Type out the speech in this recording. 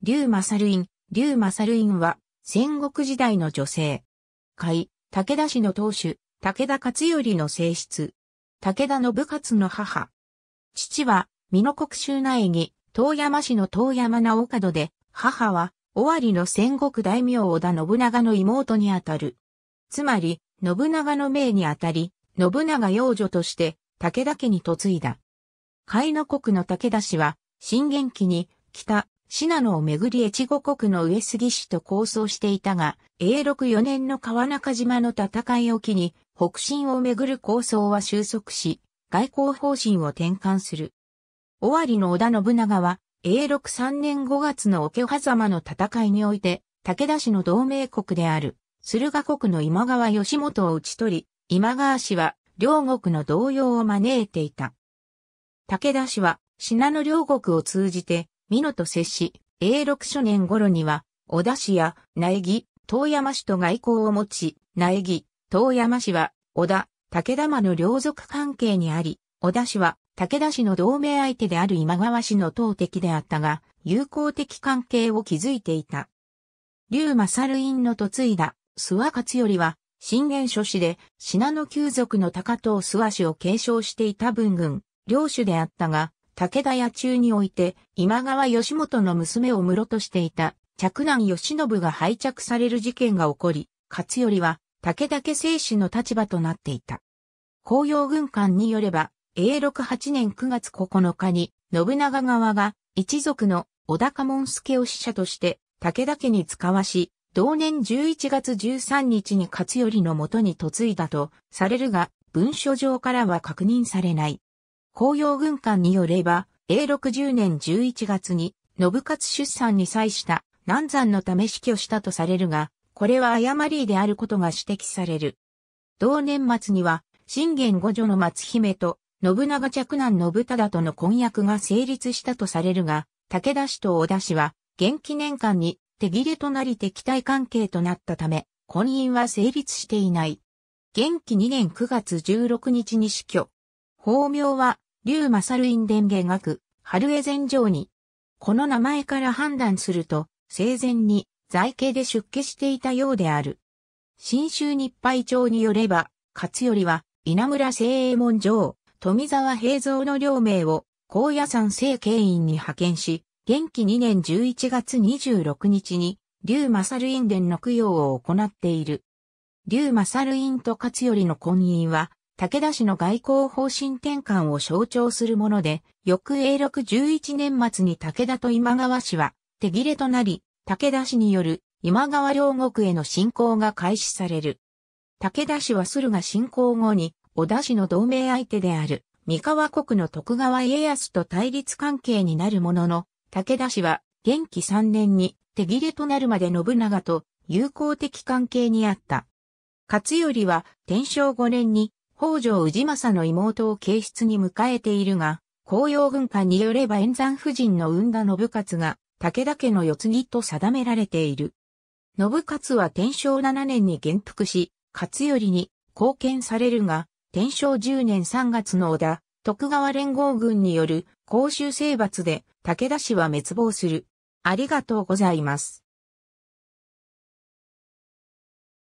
竜正瑠院、竜ルイ院は、戦国時代の女性。海、武田氏の当主、武田勝頼の正室。武田の部活の母。父は、美濃国州内に、遠山氏の遠山直門で、母は、尾張の戦国大名織田信長の妹にあたる。つまり、信長の命にあたり、信長養女として、武田家に嫁いだ。海の国の武田氏は、信玄期に、北、信濃をめぐり越後国の上杉氏と構想していたが、永禄4年の川中島の戦いを機に、北進をめぐる構想は収束し、外交方針を転換する。尾張の織田信長は、永禄3年5月の桶狭間の戦いにおいて、武田氏の同盟国である、駿河国の今川義元を討ち取り、今川氏は、両国の動揺を招いていた。武田氏は、信濃両国を通じて、美濃と接し、永禄初年頃には、小田氏や苗木、遠山氏と外交を持ち、苗木、遠山氏は、小田、武田間の両族関係にあり、小田氏は、武田氏の同盟相手である今川氏の党敵であったが、友好的関係を築いていた。竜正院の嫁いだ、諏訪勝頼は、信玄諸氏で、信濃旧族の高藤諏訪氏を継承していた文軍、領主であったが、武田屋中において、今川義元の娘を室としていた、嫡男義信が拝着される事件が起こり、勝頼は、武田家生死の立場となっていた。紅葉軍艦によれば、永禄8年9月9日に、信長側が、一族の小高門助を使者として、武田家に使わし、同年11月13日に勝頼のもとに嫁いだとされるが、文書上からは確認されない。紅葉軍艦によれば、永禄10年11月に、信勝出産に際した南山のため死去したとされるが、これは誤りであることが指摘される。同年末には、信玄五女の松姫と、信長嫡男信忠との婚約が成立したとされるが、武田氏と織田氏は、元記年間に手切れとなり敵対関係となったため、婚姻は成立していない。元気2年9月16日に死去。法名は竜正院伝言学、春江禅城に。この名前から判断すると、生前に在家で出家していたようである。新州日配町によれば、勝頼は稲村聖衛門城、富沢平蔵の両名を高野山聖慶院に派遣し、元気2年11月26日に、竜正院伝の供養を行っている。竜正院と勝頼の婚姻は、武田氏の外交方針転換を象徴するもので、翌永禄11年末に武田と今川氏は手切れとなり、武田氏による今川両国への侵攻が開始される。武田氏は駿河侵攻後に、織田氏の同盟相手である、三河国の徳川家康と対立関係になるものの、武田氏は、元気3年に手切れとなるまで信長と友好的関係にあった。勝頼は天正5年に北条氏政の妹を警室に迎えているが、紅葉軍家によれば炎山夫人の産んだ信勝が、武田家の四つぎと定められている。信勝は天正7年に元服し、勝頼に貢献されるが、天正10年3月の織田、徳川連合軍による公衆征伐で武田氏は滅亡する。ありがとうございます。